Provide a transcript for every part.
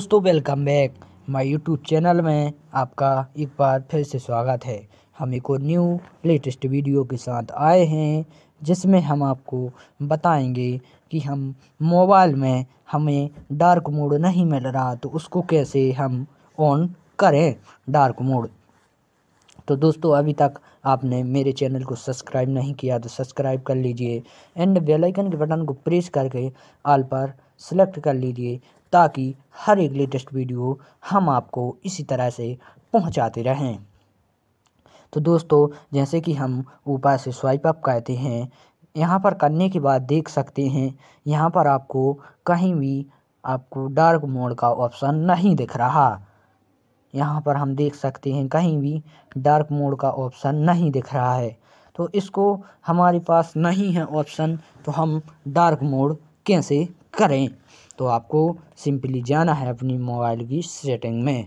दोस्तों welcome back my YouTube channel में आपका एक बार फिर से स्वागत है हम एक और न्यू लेटेस्ट वीडियो के साथ आए हैं जिसमें हम आपको बताएंगे कि हम मोबाइल में हमें डार्क मोड नहीं मिल रहा तो उसको कैसे हम ऑन करें डार्क मोड तो दोस्तों अभी तक आपने मेरे चैनल को सब्सक्राइब नहीं किया तो सब्सक्राइब कर लीजिए एंड बेलाइकन के बटन को प्रेस करके आल पर सेलेक्ट कर लीजिए ताकि हर एक लेटेस्ट वीडियो हम आपको इसी तरह से पहुंचाते रहें तो दोस्तों जैसे कि हम ऊपर से स्वाइप अप कहते हैं यहाँ पर करने के बाद देख सकते हैं यहाँ पर आपको कहीं भी आपको डार्क मोड का ऑप्शन नहीं दिख रहा यहाँ पर हम देख सकते हैं कहीं भी डार्क मोड का ऑप्शन नहीं दिख रहा है तो इसको हमारे पास नहीं है ऑप्शन तो हम डार्क मोड कैसे करें तो आपको सिंपली जाना है अपनी मोबाइल की सेटिंग में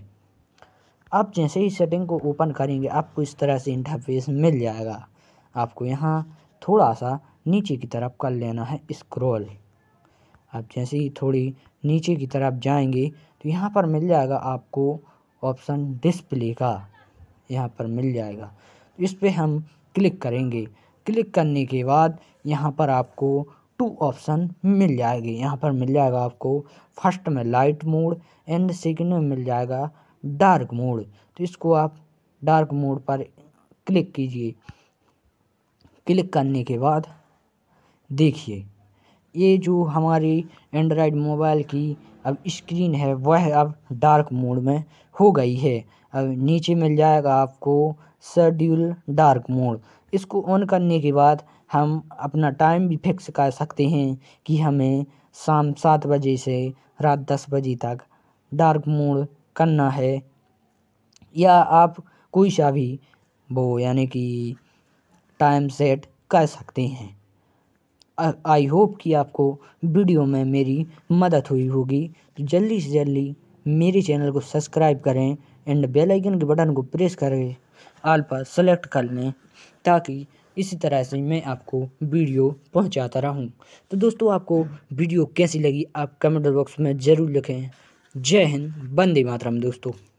आप जैसे ही सेटिंग को ओपन करेंगे आपको इस तरह से इंटरफेस मिल जाएगा आपको यहाँ थोड़ा सा नीचे की तरफ कर लेना है स्क्रॉल आप जैसे ही थोड़ी नीचे की तरफ जाएंगे तो यहाँ पर मिल जाएगा आपको ऑप्शन डिस्प्ले का यहाँ पर मिल जाएगा तो इस पर हम क्लिक करेंगे क्लिक करने के बाद यहाँ पर आपको टू ऑप्शन मिल जाएंगे यहाँ पर मिल जाएगा आपको फर्स्ट में लाइट मोड एंड सेकेंड में मिल जाएगा डार्क मोड तो इसको आप डार्क मोड पर क्लिक कीजिए क्लिक करने के बाद देखिए ये जो हमारी एंड्रॉयड मोबाइल की अब स्क्रीन है वह अब डार्क मोड में हो गई है अब नीचे मिल जाएगा आपको शेड्यूल डार्क मोड इसको ऑन करने के बाद हम अपना टाइम भी फिक्स कर सकते हैं कि हमें शाम सात बजे से रात दस बजे तक डार्क मोड करना है या आप कोई सा भी वो यानी कि टाइम सेट कर सकते हैं आई होप कि आपको वीडियो में मेरी मदद हुई होगी तो जल्दी से जल्दी मेरे चैनल को सब्सक्राइब करें एंड बेल आइकन के बटन को प्रेस करें आल पर सेलेक्ट कर लें ताकि इसी तरह से मैं आपको वीडियो पहुंचाता रहूं तो दोस्तों आपको वीडियो कैसी लगी आप कमेंट बॉक्स में ज़रूर लिखें जय हिंद बंदे मातरम दोस्तों